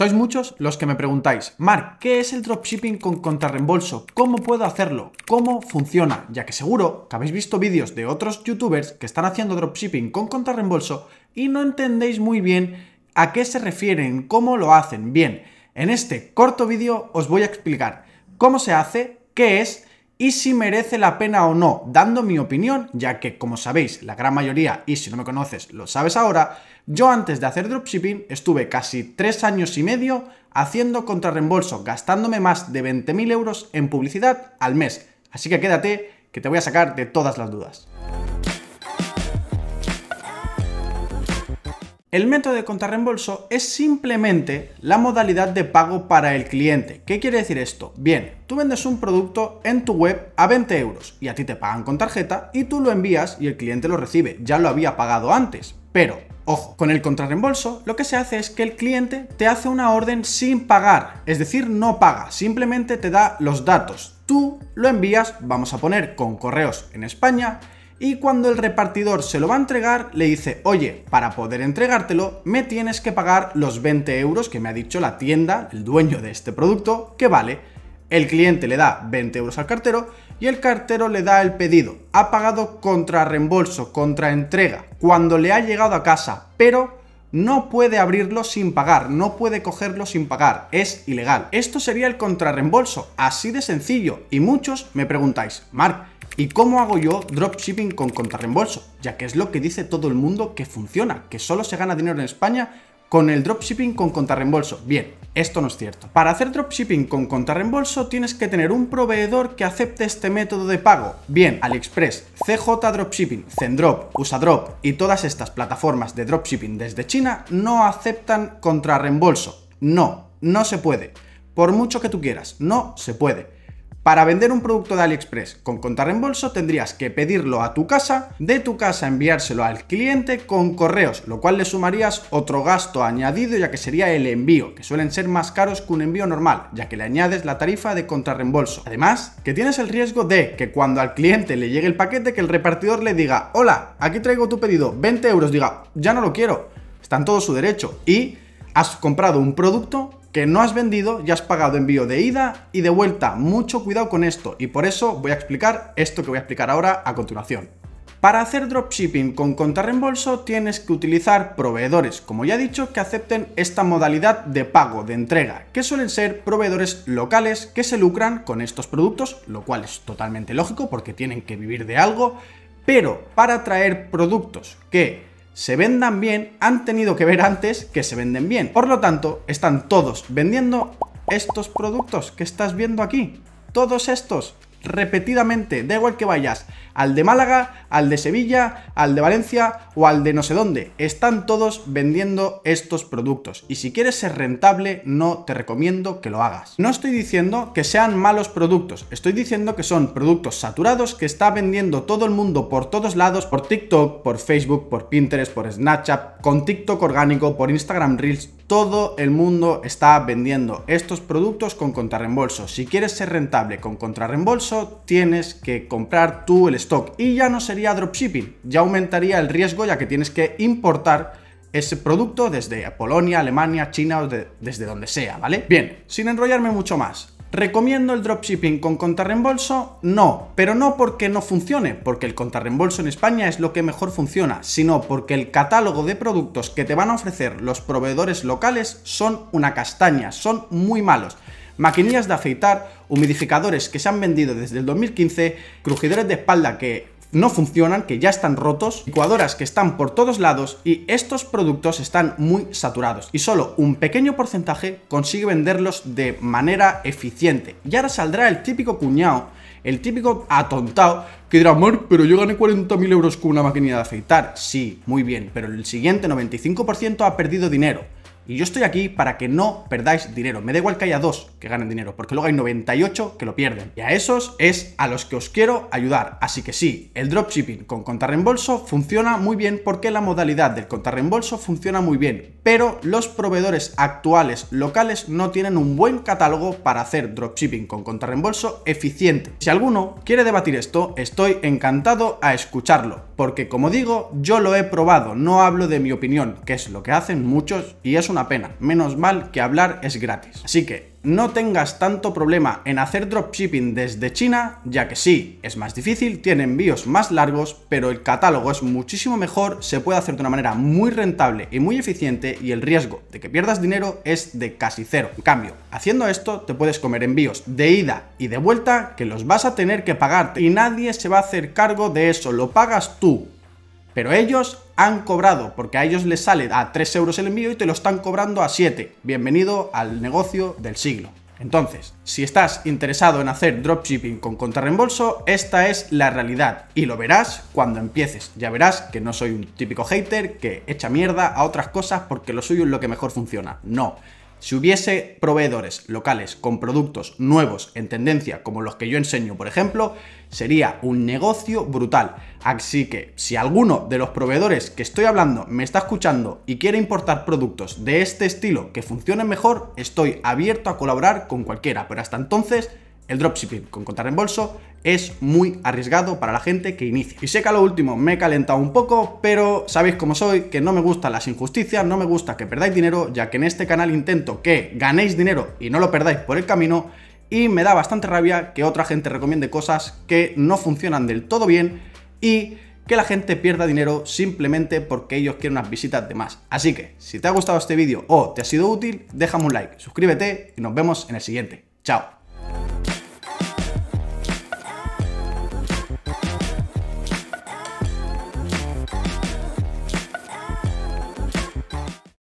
Sois muchos los que me preguntáis, Mark, ¿qué es el dropshipping con contrarreembolso? ¿Cómo puedo hacerlo? ¿Cómo funciona? Ya que seguro que habéis visto vídeos de otros youtubers que están haciendo dropshipping con contrarreembolso y no entendéis muy bien a qué se refieren, cómo lo hacen. Bien, en este corto vídeo os voy a explicar cómo se hace, qué es y si merece la pena o no, dando mi opinión, ya que como sabéis, la gran mayoría, y si no me conoces, lo sabes ahora, yo antes de hacer dropshipping estuve casi 3 años y medio haciendo contrarreembolso, gastándome más de 20.000 euros en publicidad al mes. Así que quédate, que te voy a sacar de todas las dudas. El método de contrarreembolso es simplemente la modalidad de pago para el cliente. ¿Qué quiere decir esto? Bien, tú vendes un producto en tu web a 20 euros y a ti te pagan con tarjeta y tú lo envías y el cliente lo recibe. Ya lo había pagado antes. Pero, ojo, con el contrarreembolso lo que se hace es que el cliente te hace una orden sin pagar. Es decir, no paga, simplemente te da los datos. Tú lo envías, vamos a poner, con correos en España y cuando el repartidor se lo va a entregar le dice, oye, para poder entregártelo me tienes que pagar los 20 euros que me ha dicho la tienda, el dueño de este producto, que vale. El cliente le da 20 euros al cartero y el cartero le da el pedido. Ha pagado contra reembolso, contra entrega, cuando le ha llegado a casa, pero no puede abrirlo sin pagar, no puede cogerlo sin pagar, es ilegal. Esto sería el contrarreembolso, así de sencillo. Y muchos me preguntáis, Mark, ¿y cómo hago yo dropshipping con contrarreembolso? Ya que es lo que dice todo el mundo que funciona, que solo se gana dinero en España con el dropshipping con contrarreembolso. Bien, esto no es cierto. Para hacer dropshipping con contrarreembolso tienes que tener un proveedor que acepte este método de pago. Bien, AliExpress, CJ Dropshipping, Zendrop, UsaDrop y todas estas plataformas de dropshipping desde China no aceptan contrarreembolso. No, no se puede. Por mucho que tú quieras, no se puede. Para vender un producto de AliExpress con contrarreembolso tendrías que pedirlo a tu casa, de tu casa enviárselo al cliente con correos, lo cual le sumarías otro gasto añadido ya que sería el envío, que suelen ser más caros que un envío normal, ya que le añades la tarifa de contrarreembolso. Además, que tienes el riesgo de que cuando al cliente le llegue el paquete que el repartidor le diga, hola, aquí traigo tu pedido, 20 euros, diga, ya no lo quiero, está en todo su derecho y has comprado un producto que no has vendido ya has pagado envío de ida y de vuelta. Mucho cuidado con esto y por eso voy a explicar esto que voy a explicar ahora a continuación. Para hacer dropshipping con contrarreembolso tienes que utilizar proveedores, como ya he dicho, que acepten esta modalidad de pago, de entrega, que suelen ser proveedores locales que se lucran con estos productos, lo cual es totalmente lógico porque tienen que vivir de algo, pero para traer productos que se vendan bien, han tenido que ver antes que se venden bien. Por lo tanto, están todos vendiendo estos productos que estás viendo aquí. Todos estos repetidamente, da igual que vayas al de Málaga, al de Sevilla, al de Valencia o al de no sé dónde, están todos vendiendo estos productos y si quieres ser rentable no te recomiendo que lo hagas. No estoy diciendo que sean malos productos, estoy diciendo que son productos saturados que está vendiendo todo el mundo por todos lados, por TikTok, por Facebook, por Pinterest, por Snapchat, con TikTok orgánico, por Instagram Reels, todo el mundo está vendiendo estos productos con contrarreembolso. Si quieres ser rentable con contrarreembolso, tienes que comprar tú el stock y ya no sería dropshipping, ya aumentaría el riesgo ya que tienes que importar ese producto desde Polonia, Alemania, China o desde donde sea, ¿vale? Bien, sin enrollarme mucho más, ¿Recomiendo el dropshipping con contrarreembolso? No, pero no porque no funcione, porque el contrarreembolso en España es lo que mejor funciona, sino porque el catálogo de productos que te van a ofrecer los proveedores locales son una castaña, son muy malos. Maquinillas de afeitar, humidificadores que se han vendido desde el 2015, crujidores de espalda que no funcionan, que ya están rotos, licuadoras que están por todos lados y estos productos están muy saturados y solo un pequeño porcentaje consigue venderlos de manera eficiente. Y ahora saldrá el típico cuñado, el típico atontado que dirá, amor, pero yo gané 40.000 euros con una maquinilla de afeitar. Sí, muy bien, pero el siguiente 95% ha perdido dinero. Y yo estoy aquí para que no perdáis dinero. Me da igual que haya dos que ganen dinero, porque luego hay 98 que lo pierden. Y a esos es a los que os quiero ayudar. Así que sí, el dropshipping con contrarreembolso funciona muy bien porque la modalidad del contrarreembolso funciona muy bien. Pero los proveedores actuales locales no tienen un buen catálogo para hacer dropshipping con contrarreembolso eficiente. Si alguno quiere debatir esto, estoy encantado a escucharlo. Porque como digo, yo lo he probado, no hablo de mi opinión, que es lo que hacen muchos y es una pena, menos mal que hablar es gratis. Así que no tengas tanto problema en hacer dropshipping desde China, ya que sí, es más difícil, tiene envíos más largos, pero el catálogo es muchísimo mejor, se puede hacer de una manera muy rentable y muy eficiente y el riesgo de que pierdas dinero es de casi cero. En cambio, haciendo esto te puedes comer envíos de ida y de vuelta que los vas a tener que pagarte y nadie se va a hacer cargo de eso, lo pagas tú pero ellos han cobrado, porque a ellos les sale a 3 euros el envío y te lo están cobrando a 7. Bienvenido al negocio del siglo. Entonces, si estás interesado en hacer dropshipping con contrarreembolso, esta es la realidad y lo verás cuando empieces. Ya verás que no soy un típico hater que echa mierda a otras cosas porque lo suyo es lo que mejor funciona. No. Si hubiese proveedores locales con productos nuevos en tendencia como los que yo enseño, por ejemplo, sería un negocio brutal. Así que si alguno de los proveedores que estoy hablando me está escuchando y quiere importar productos de este estilo que funcionen mejor, estoy abierto a colaborar con cualquiera. Pero hasta entonces, el dropshipping con contar reembolso es muy arriesgado para la gente que inicia. Y sé que a lo último me he calentado un poco, pero sabéis cómo soy, que no me gustan las injusticias, no me gusta que perdáis dinero, ya que en este canal intento que ganéis dinero y no lo perdáis por el camino, y me da bastante rabia que otra gente recomiende cosas que no funcionan del todo bien y que la gente pierda dinero simplemente porque ellos quieren unas visitas de más. Así que, si te ha gustado este vídeo o te ha sido útil, déjame un like, suscríbete y nos vemos en el siguiente. ¡Chao!